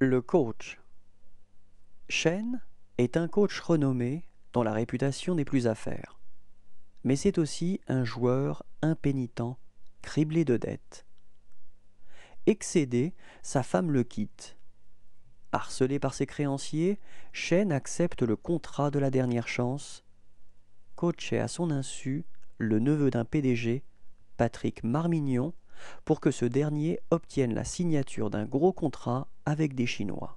Le coach. Shane est un coach renommé dont la réputation n'est plus à faire. Mais c'est aussi un joueur impénitent, criblé de dettes. Excédé, sa femme le quitte. Harcelé par ses créanciers, Shane accepte le contrat de la dernière chance, coaché à son insu le neveu d'un PDG, Patrick Marmignon, pour que ce dernier obtienne la signature d'un gros contrat avec des Chinois.